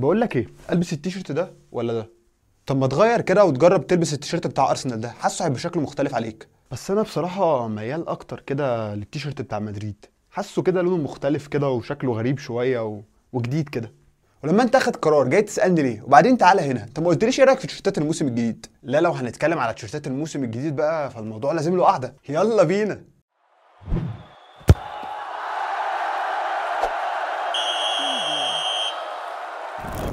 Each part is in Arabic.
بقول لك ايه البس التيشيرت ده ولا ده طب ما تغير كده وتجرب تلبس التيشيرت بتاع ارسنال ده حاسه هيبقى شكله مختلف عليك بس انا بصراحه ميال اكتر كده للتيشيرت بتاع مدريد حاسه كده لونه مختلف كده وشكله غريب شويه و... وجديد كده ولما انت اخد قرار جاي تسالني ليه وبعدين تعالى هنا انت ما قلتليش ايه رايك في تيشيرتات الموسم الجديد لا لو هنتكلم على تيشيرتات الموسم الجديد بقى فالموضوع لازم له قعده يلا بينا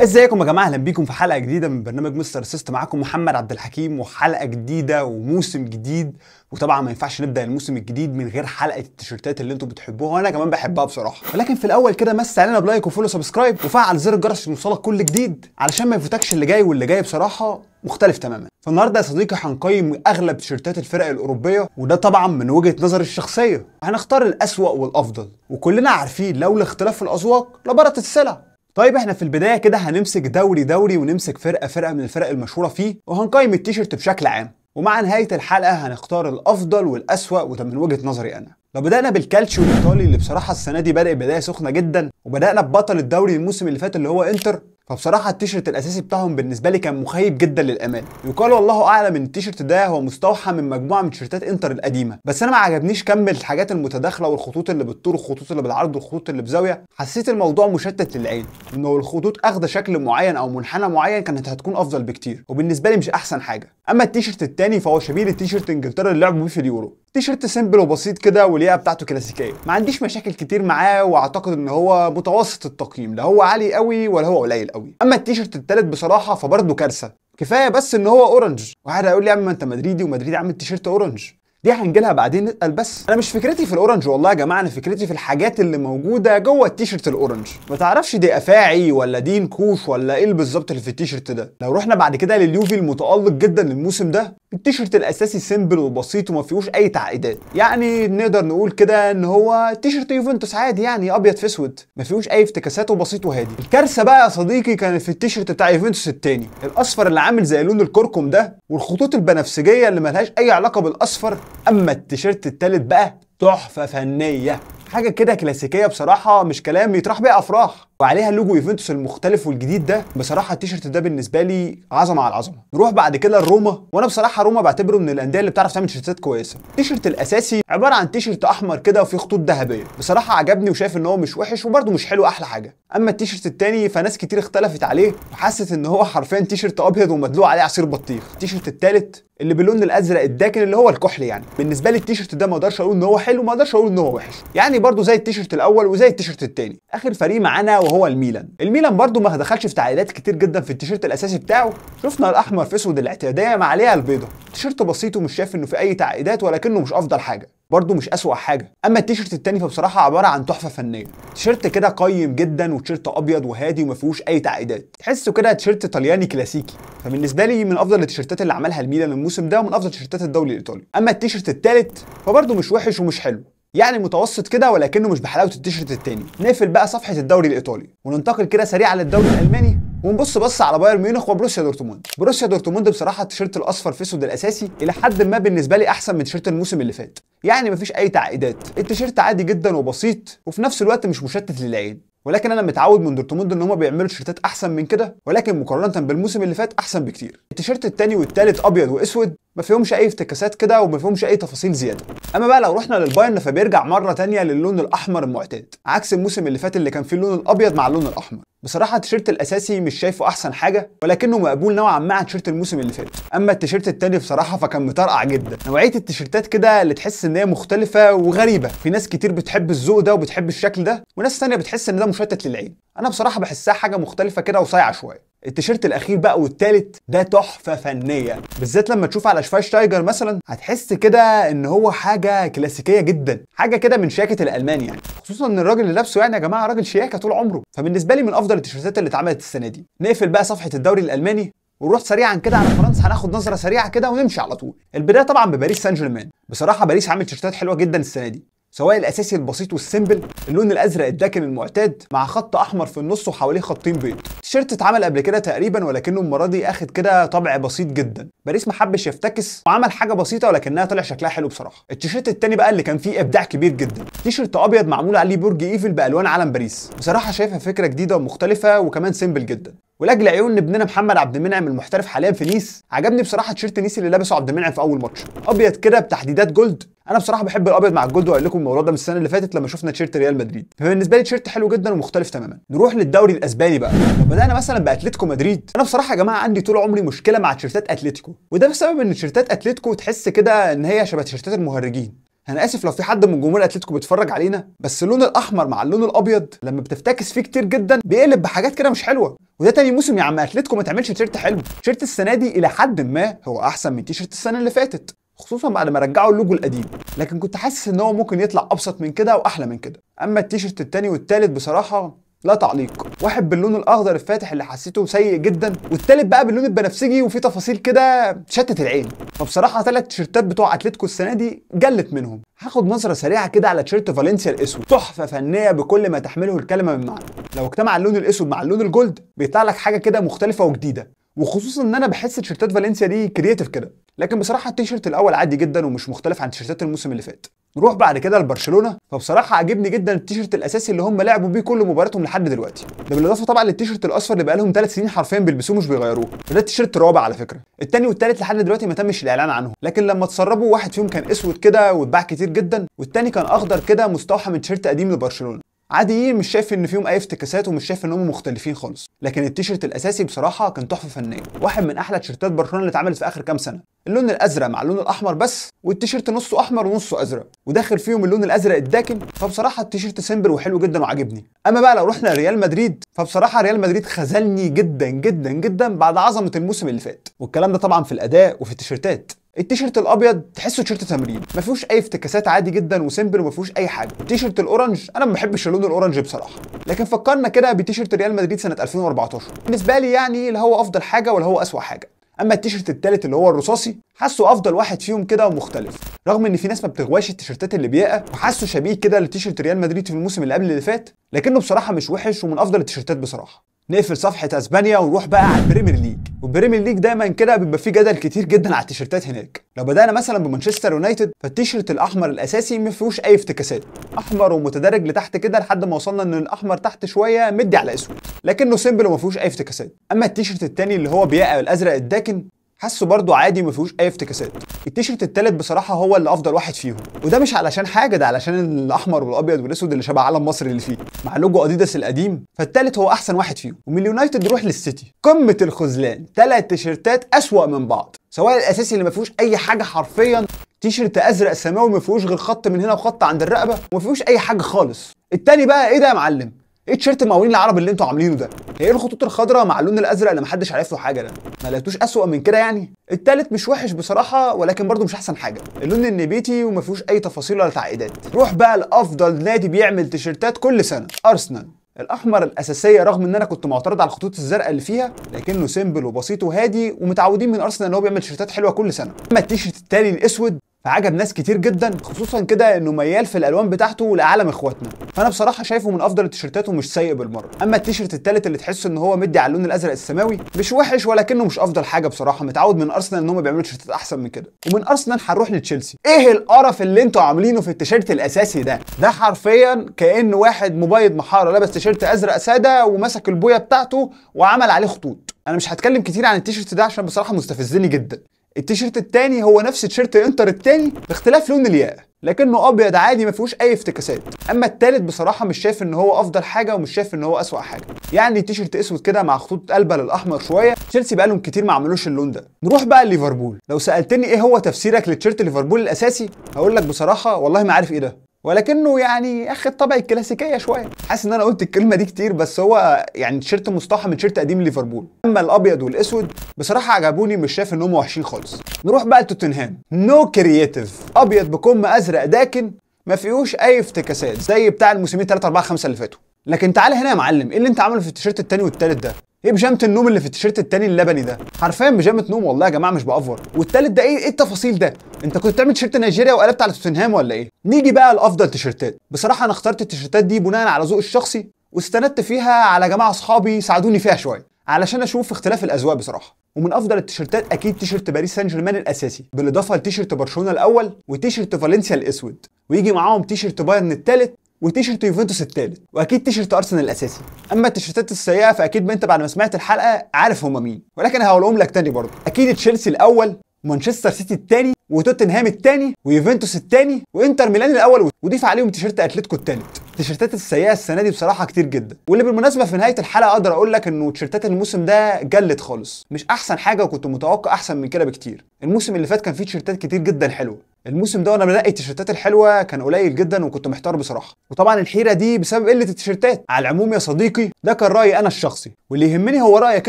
ازيكم يا جماعه اهلا بيكم في حلقه جديده من برنامج مستر سيست معاكم محمد عبد الحكيم وحلقه جديده وموسم جديد وطبعا ما ينفعش نبدا الموسم الجديد من غير حلقه التيشيرتات اللي انتم بتحبوها وانا كمان بحبها بصراحه ولكن في الاول كده مس علينا بلايك وفولو سبسكرايب وفعل زر الجرس عشان يوصلك كل جديد علشان ما يفوتكش اللي جاي واللي جاي بصراحه مختلف تماما فالنهارده يا صديقي هنقيم اغلب تيشيرتات الفرق الاوروبيه وده طبعا من وجهه نظري الشخصيه هنختار الاسوا والافضل وكلنا عارفين لولا اختلاف في الاذواق لبرت السلع طيب احنا في البدايه كده هنمسك دوري دوري ونمسك فرقه فرقه من الفرق المشهوره فيه وهنقيم التيشيرت بشكل عام ومع نهايه الحلقه هنختار الافضل والاسوا وده من وجهه نظري انا لو بدأنا بالكالتشيو الإيطالي اللي بصراحة السنة دي بدأ بداية سخنة جدا وبدأنا ببطل الدوري الموسم اللي فات اللي هو إنتر فبصراحه التيشيرت الاساسي بتاعهم بالنسبه لي كان مخيب جدا للامان يقال والله اعلم ان التيشيرت ده هو مستوحى من مجموعه من تيشيرتات انتر القديمه بس انا ما عجبنيش كم الحاجات المتداخله والخطوط اللي بالطول والخطوط اللي بالعرض والخطوط اللي بزاويه حسيت الموضوع مشتت للعين انه الخطوط اخده شكل معين او منحنى معين كانت هتكون افضل بكتير وبالنسبه لي مش احسن حاجه اما التيشيرت التاني فهو شبيه للتيشيرت انجلترا اللي لعبوا بيه في اليورو تيشيرت سيمبل وبسيط كده واللياقه بتاعته كلاسيكيه ما عنديش مشاكل كتير معاه واعتقد ان هو متوسط التقييم لا هو عالي قوي ولا هو قليل قوي اما التيشيرت التالت بصراحه فبرضه كارثه كفايه بس ان هو اورنج واحد هيقول لي يا عم انت مدريدي ومدريد عامل تيشيرت اورنج دي هنجيلها بعدين نتقل بس انا مش فكرتي في الاورنج والله يا جماعه انا فكرتي في الحاجات اللي موجوده جوه التيشيرت الاورنج ما تعرفش دي افاعي ولا دي نكوش ولا ايه بالظبط اللي في التيشيرت ده لو رحنا بعد كده لليوفي المتالق جدا للموسم ده التيشيرت الاساسي سيمبل وبسيط وما فيهوش اي تعقيدات يعني نقدر نقول كده ان هو تيشيرت يوفنتوس عادي يعني ابيض في اسود ما فيهوش اي افتكاسات وبسيط وهادي الكارثه بقى يا صديقي كانت في التيشيرت بتاع يوفنتوس الثاني الاصفر اللي عامل زي لون الكركم ده والخطوط البنفسجيه اللي ملهاش اي علاقه بالاصفر اما التيشيرت التالت بقى تحفه فنيه حاجه كده كلاسيكيه بصراحه مش كلام يطرح بيه افراح وعليها لوجو يوفنتوس المختلف والجديد ده بصراحه التيشيرت ده بالنسبه لي عظمه على العظمه نروح بعد كده لروما وانا بصراحه روما بعتبره من الانديه اللي بتعرف تعمل تيشيرتات كويسه التيشيرت الاساسي عباره عن تيشيرت احمر كده وفيه خطوط ذهبيه بصراحه عجبني وشايف ان هو مش وحش وبرده مش حلو احلى حاجه اما التيشيرت الثاني فناس كتير اختلفت عليه وحست ان هو حرفيا تيشيرت ابيض ومدلوع عليه عصير بطيخ التيشيرت الثالث اللي باللون الازرق الداكن اللي هو الكحل يعني بالنسبه لي التيشيرت ده ما اقدرش اقول ان هو حلو ما اقدرش اقول ان هو وحش يعني برده زي التيشيرت الاول وزي التيشيرت الثاني اخر فريق معانا وهو الميلان الميلان برده ما دخلش في تعديلات كتير جدا في التيشيرت الاساسي بتاعه شفنا الاحمر في اسود الاعتياديه مع عليها البيضه التيشيرت بسيط ومش شايف انه في اي تعقيدات ولكنه مش افضل حاجه برضه مش اسوأ حاجه اما التيشيرت التاني فبصراحه عباره عن تحفه فنيه تيشيرت كده قيم جدا وتيشيرت ابيض وهادي وما فيهوش اي تعقيدات تحسه كده تيشيرت طلياني كلاسيكي فبالنسبه لي من افضل التيشيرتات اللي عملها الميلان الموسم ده ومن افضل تيشيرتات الدوري الايطالي اما التيشيرت التالت فبرضه مش وحش ومش حلو يعني متوسط كده ولكنه مش بحلاوه التيشيرت التاني نقفل بقى صفحه الدوري الايطالي وننتقل كده سريعا للدوري الالماني ونبص بص على بايرن ميونخ وبروسيا دورتموند بروسيا دورتموند بصراحه التيشيرت الاصفر في اسود الاساسي الى حد ما بالنسبه لي احسن من تيشيرت الموسم اللي فات يعني مفيش اي تعقيدات التيشيرت عادي جدا وبسيط وفي نفس الوقت مش مشتت للعين ولكن انا متعود من دورتموند ان هم بيعملوا تيشيرتات احسن من كده ولكن مقارنه بالموسم اللي فات احسن بكتير التيشيرت التاني والتالت ابيض واسود ما فيهمش اي افتكاسات كده وما فيهمش اي تفاصيل زياده اما بقى لو رحنا للبايرن فبيرجع مره تانية للون الاحمر المعتاد عكس الموسم اللي فات اللي كان فيه اللون الابيض مع اللون الاحمر بصراحه التيشيرت الاساسي مش شايفه احسن حاجه ولكنه مقبول نوعا ما عن تيشيرت الموسم اللي فات اما التيشيرت التاني بصراحه فكان مترقع جدا نوعيه التيشيرتات كده اللي تحس ان هي مختلفه وغريبه في ناس كتير بتحب الذوق ده وبتحب الشكل ده وناس ثانيه بتحس ان ده مشتت للعين انا بصراحه بحسها حاجه مختلفه كده وصايعه شويه التيشيرت الاخير بقى والتالت ده تحفه فنيه بالذات لما تشوف على تايجر مثلا هتحس كده ان هو حاجه كلاسيكيه جدا حاجه كده من شياكه الالمان يعني خصوصا ان الراجل اللي لابسه يعني يا جماعه راجل شياكه طول عمره فبالنسبه لي من افضل التيشيرتات اللي اتعملت السنه دي نقفل بقى صفحه الدوري الالماني ونروح سريعا كده على فرنسا هناخد نظره سريعه كده ونمشي على طول البدايه طبعا بباريس سان جيرمان بصراحه باريس عامل تيشيرتات حلوه جدا السنه دي سواء الاساسي البسيط والسيمبل اللون الازرق الداكن المعتاد مع خط احمر في النص وحواليه خطين بيض التيشيرت اتعمل قبل كده تقريبا ولكنه المره دي اخد كده طبع بسيط جدا باريس ما حبش يفتكس وعمل حاجه بسيطه ولكنها طلع شكلها حلو بصراحه التيشيرت التاني بقى اللي كان فيه ابداع كبير جدا تيشيرت ابيض معمول عليه برج ايفل بالوان علم باريس بصراحه شايفها فكره جديده ومختلفه وكمان سيمبل جدا ولاجل عيون ابننا محمد عبد المنعم المحترف حاليا في نيس عجبني بصراحه تيشيرت نيس اللي لابسه عبد المنعم في اول ماتش ابيض كده بتحديدات جولد انا بصراحه بحب الابيض مع الجولد وقال لكم الموضوع ده من السنه اللي فاتت لما شفنا تيشيرت ريال مدريد فبالنسبه لي تيشيرت حلو جدا ومختلف تماما نروح للدوري الاسباني بقى لو بدانا مثلا باتلتيكو مدريد انا بصراحه يا جماعه عندي طول عمري مشكله مع تيشيرتات اتلتيكو وده بسبب ان تيشيرتات اتلتيكو تحس كده ان هي شبه تيشيرتات المهرجين انا اسف لو في حد من جمهور اتلتيكو بيتفرج علينا بس اللون الاحمر مع اللون الابيض لما بتفتكس فيه كتير جدا بيقلب بحاجات كده مش حلوه وده تاني موسم يا عم اتلتيكو ما تعملش تيشيرت حلو تيشيرت السنه دي الى حد ما هو احسن من تيشيرت السنه اللي فاتت خصوصا بعد ما رجعوا اللوجو القديم لكن كنت حاسس ان هو ممكن يطلع ابسط من كده واحلى من كده اما التيشيرت التاني والتالت بصراحه لا تعليق واحد باللون الاخضر الفاتح اللي حسيته سيء جدا والتالت بقى باللون البنفسجي وفي تفاصيل كده شتت العين فبصراحه ثلاث تيشيرتات بتوع اتلتيكو السنه دي جلت منهم هاخد نظره سريعه كده على تيشيرت فالنسيا الاسود تحفه فنيه بكل ما تحمله الكلمه من معنى لو اجتمع اللون الاسود مع اللون الجولد بيطلع لك حاجه كده مختلفه وجديده وخصوصا ان انا بحس تيشيرتات فالنسيا دي كرييتيف كده لكن بصراحه التيشيرت الاول عادي جدا ومش مختلف عن تيشيرتات الموسم اللي فات نروح بعد كده لبرشلونه فبصراحه عاجبني جدا التيشيرت الاساسي اللي هم لعبوا بيه كل مباراتهم لحد دلوقتي ده بالاضافه طبعا للتيشيرت الاصفر اللي بقالهم 3 سنين حرفيا بيلبسوه مش بيغيروه وده التيشيرت الرابع على فكره الثاني والثالث لحد دلوقتي ما تمش الاعلان عنهم لكن لما تسربوا واحد فيهم كان اسود كده واتباع كتير جدا والثاني كان اخضر كده مستوحى من تيشيرت قديم لبرشلونه عاديين مش شايف ان فيهم اي افتكاسات ومش شايف ان هم مختلفين خالص لكن التيشيرت الاساسي بصراحه كان تحفه فنيه واحد من احلى تيشيرتات برشلونه اللي اتعملت في اخر كام سنه اللون الازرق مع اللون الاحمر بس والتيشيرت نصه احمر ونصه ازرق وداخل فيهم اللون الازرق الداكن فبصراحه التيشيرت سمبر وحلو جدا وعاجبني اما بقى لو رحنا لريال مدريد فبصراحه ريال مدريد خذلني جدا جدا جدا بعد عظمه الموسم اللي فات والكلام ده طبعا في الاداء وفي التيشيرتات التيشيرت الابيض تحسه تيشيرت تمرين ما فيهوش اي افتكاسات عادي جدا وسيمبل وما فيهوش اي حاجه التيشيرت الاورنج انا ما بحبش اللون الاورنج بصراحه لكن فكرنا كده بتيشيرت ريال مدريد سنه 2014 بالنسبه لي يعني لا هو افضل حاجه ولا هو اسوأ حاجه اما التيشيرت الثالث اللي هو الرصاصي حاسه افضل واحد فيهم كده ومختلف رغم ان في ناس ما بتغواش التيشيرتات اللي بيئه وحاسه شبيه كده لتيشيرت ريال مدريد في الموسم اللي قبل اللي فات لكنه بصراحه مش وحش ومن افضل التيشيرتات بصراحه نقفل صفحه اسبانيا ونروح بقى على البريمير ليج والبريمير ليج دايما كده بيبقى فيه جدل كتير جدا على التيشيرتات هناك لو بدانا مثلا بمانشستر يونايتد فالتيشيرت الاحمر الاساسي ما فيهوش اي افتكاسات احمر ومتدرج لتحت كده لحد ما وصلنا ان الاحمر تحت شويه مدي على اسود لكنه سيمبل وما فيهوش اي افتكاسات اما التيشيرت الثاني اللي هو بيقع الازرق الداكن حاسه برضه عادي وما فيهوش اي افتكاسات التيشيرت التالت بصراحه هو اللي افضل واحد فيهم وده مش علشان حاجه ده علشان الاحمر والابيض والاسود اللي شبه علم مصر اللي فيه مع لوجو اديداس القديم فالتالت هو احسن واحد فيهم ومن اليونايتد نروح للسيتي قمه الخذلان ثلاث تيشيرتات اسوا من بعض سواء الاساسي اللي ما فيهوش اي حاجه حرفيا تيشيرت ازرق سماوي ما فيهوش غير خط من هنا وخط عند الرقبه وما فيهوش اي حاجه خالص التاني بقى ايه ده يا معلم ايه تيشيرت مقاولين العرب اللي انتوا عاملينه ده؟ هي ايه الخطوط الخضراء مع اللون الازرق اللي محدش عارف له حاجه ده؟ ما لقيتوش اسوأ من كده يعني؟ التالت مش وحش بصراحه ولكن برضه مش احسن حاجه، اللون النبيتي وما فيهوش اي تفاصيل ولا تعقيدات. روح بقى لافضل نادي بيعمل تيشيرتات كل سنه، ارسنال. الاحمر الاساسيه رغم ان انا كنت معترض على الخطوط الزرقاء اللي فيها لكنه سيمبل وبسيط وهادي ومتعودين من ارسنال ان هو بيعمل تيشيرتات حلوه كل سنه اما التيشيرت التالي الاسود فعجب ناس كتير جدا خصوصا كده انه ميال في الالوان بتاعته لاعلم اخواتنا فانا بصراحه شايفه من افضل التيشيرتات ومش سيء بالمره اما التيشيرت الثالث اللي تحس ان هو مدي على اللون الازرق السماوي مش وحش ولكنه مش افضل حاجه بصراحه متعود من ارسنال ان هم بيعملوا تيشيرتات احسن من كده ومن ارسنال هنروح لتشيلسي ايه القرف اللي انتوا عاملينه في التيشيرت الاساسي ده ده حرفيا كان واحد مبيض محاره لابس تيشيرت ازرق ساده ومسك البويه بتاعته وعمل عليه خطوط انا مش هتكلم كتير عن التيشيرت ده عشان بصراحه مستفزني جدا التيشيرت التاني هو نفس تيشيرت انتر التاني باختلاف لون الياء لكنه ابيض عادي ما فيهوش اي افتكاسات اما الثالث بصراحه مش شايف ان هو افضل حاجه ومش شايف ان هو اسوا حاجه يعني تيشيرت اسود كده مع خطوط قلبه للاحمر شويه تشيلسي بقالهم كتير ما عملوش اللون ده نروح بقى لليفربول لو سالتني ايه هو تفسيرك لتيشيرت ليفربول الاساسي هقول لك بصراحه والله ما عارف ايه ده ولكنه يعني اخي طبع الكلاسيكيه شويه حاسس ان انا قلت الكلمه دي كتير بس هو يعني تيشيرت مستوحى من تيشيرت قديم ليفربول اما الابيض والاسود بصراحه عجبوني مش شايف انهم وحشين خالص نروح بقى لتوتنهام نو no كرييتيف ابيض بكم ازرق داكن ما فيهوش اي افتكاسات زي بتاع الموسمين 3 4 5 اللي فاتوا لكن تعال هنا يا معلم ايه اللي انت عامله في التيشيرت الثاني والثالث ده ايه بيجامه النوم اللي في التيشيرت التاني اللبني ده حرفيا بيجامه نوم والله يا جماعه مش بافور والتالت ده ايه ايه التفاصيل ده انت كنت بتعمل تيشيرت نيجيريا وقلبت على توتنهام ولا ايه نيجي بقى لافضل تيشيرتات بصراحه انا اخترت التيشيرتات دي بناء على ذوقي الشخصي واستندت فيها على جماعه اصحابي ساعدوني فيها شويه علشان اشوف اختلاف الاذواق بصراحه ومن افضل التيشيرتات اكيد تيشيرت باريس سان جيرمان الاساسي بالاضافه لتيشيرت برشلونه الاول وتيشيرت فالنسيا الاسود ويجي معاهم تيشيرت بايرن الثالث وتيشرت يوفنتوس الثالث واكيد تيشرت ارسنال الاساسي اما التيشرتات السيئه فاكيد انت بعد ما سمعت الحلقه عارف هما مين ولكن هقولهم لك تاني برضه اكيد تشيلسي الاول مانشستر سيتي الثاني وتوتنهام الثاني ويوفنتوس الثاني وانتر ميلان الاول وضيف عليهم تيشيرت اتلتيكو الثالث التيشيرتات السيئه السنه دي بصراحه كتير جدا واللي بالمناسبه في نهايه الحلقه اقدر اقول لك انه تيشيرتات الموسم ده جلت خالص مش احسن حاجه وكنت متوقع احسن من كده بكتير الموسم اللي فات كان فيه تيشيرتات كتير جدا حلوه الموسم ده وانا بلاقي التيشيرتات الحلوه كان قليل جدا وكنت محتار بصراحه وطبعا الحيره دي بسبب قله التيشيرتات على العموم يا صديقي ده كان رايي انا الشخصي واللي يهمني هو رايك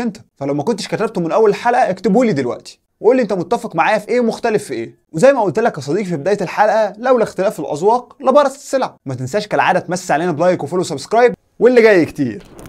انت فلو ما كنتش كتبته من اول حلقه اكتبه لي دلوقتي وقول لي انت متفق معايا في ايه ومختلف في ايه وزي ما قلت لك يا صديقي في بدايه الحلقه لولا اختلاف الاذواق لبارت السلع ما تنساش كالعاده تمسي علينا بلايك وفولو سبسكرايب واللي جاي كتير